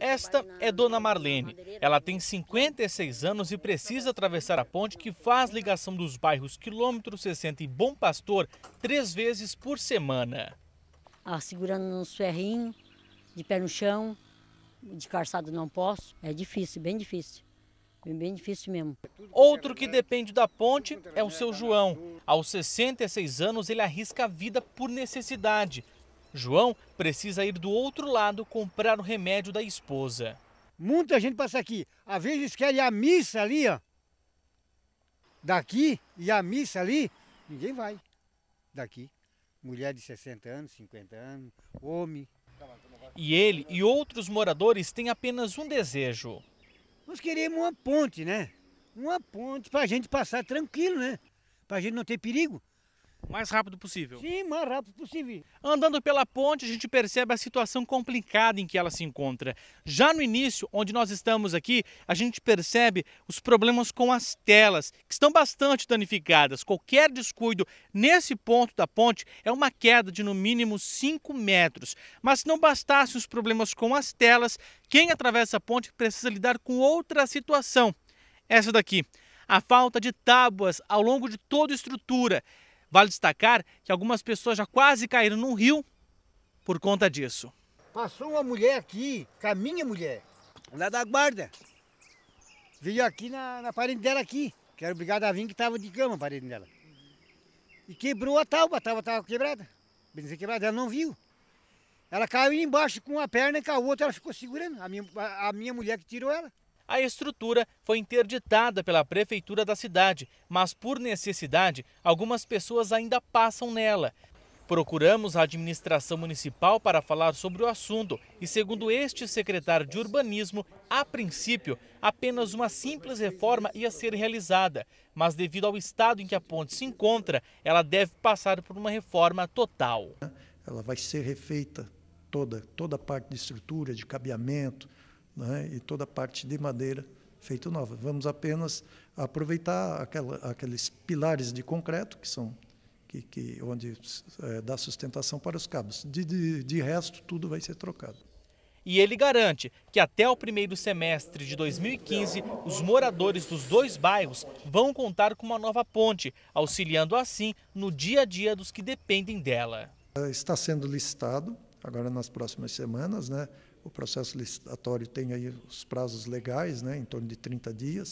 Esta é Dona Marlene. Ela né? tem 56 anos e precisa atravessar a ponte que faz ligação dos bairros Quilômetro 60 e Bom Pastor três vezes por semana. Ah, segurando nos ferrinhos, de pé no chão, de calçado não posso. É difícil, bem difícil. Bem, bem difícil mesmo. Outro que depende da ponte é o seu João. Aos 66 anos, ele arrisca a vida por necessidade João precisa ir do outro lado comprar o remédio da esposa. Muita gente passa aqui. Às vezes querem a missa ali, ó. Daqui e a missa ali, ninguém vai. Daqui. Mulher de 60 anos, 50 anos, homem. E ele e outros moradores têm apenas um desejo. Nós queremos uma ponte, né? Uma ponte para a gente passar tranquilo, né? Para a gente não ter perigo mais rápido possível. Sim, mais rápido possível. Andando pela ponte, a gente percebe a situação complicada em que ela se encontra. Já no início, onde nós estamos aqui, a gente percebe os problemas com as telas, que estão bastante danificadas. Qualquer descuido nesse ponto da ponte é uma queda de no mínimo 5 metros. Mas se não bastassem os problemas com as telas, quem atravessa a ponte precisa lidar com outra situação. Essa daqui. A falta de tábuas ao longo de toda a estrutura Vale destacar que algumas pessoas já quase caíram num rio por conta disso. Passou uma mulher aqui, com a minha mulher, lá da guarda. Veio aqui na, na parede dela aqui, que era obrigada a vir que estava de cama a parede dela. E quebrou a tábua, a tábua estava quebrada. Benzinha quebrada, ela não viu. Ela caiu embaixo com uma perna e com a outra ela ficou segurando, a minha, a minha mulher que tirou ela. A estrutura foi interditada pela prefeitura da cidade, mas por necessidade, algumas pessoas ainda passam nela. Procuramos a administração municipal para falar sobre o assunto e, segundo este secretário de urbanismo, a princípio, apenas uma simples reforma ia ser realizada, mas devido ao estado em que a ponte se encontra, ela deve passar por uma reforma total. Ela vai ser refeita toda, toda a parte de estrutura, de cabeamento, né, e toda a parte de madeira feito nova. Vamos apenas aproveitar aquela, aqueles pilares de concreto que são que, que onde é, dá sustentação para os cabos. De, de, de resto, tudo vai ser trocado. E ele garante que até o primeiro semestre de 2015, os moradores dos dois bairros vão contar com uma nova ponte, auxiliando assim no dia a dia dos que dependem dela. Está sendo listado agora nas próximas semanas, né? o processo licitatório tem aí os prazos legais, né, em torno de 30 dias.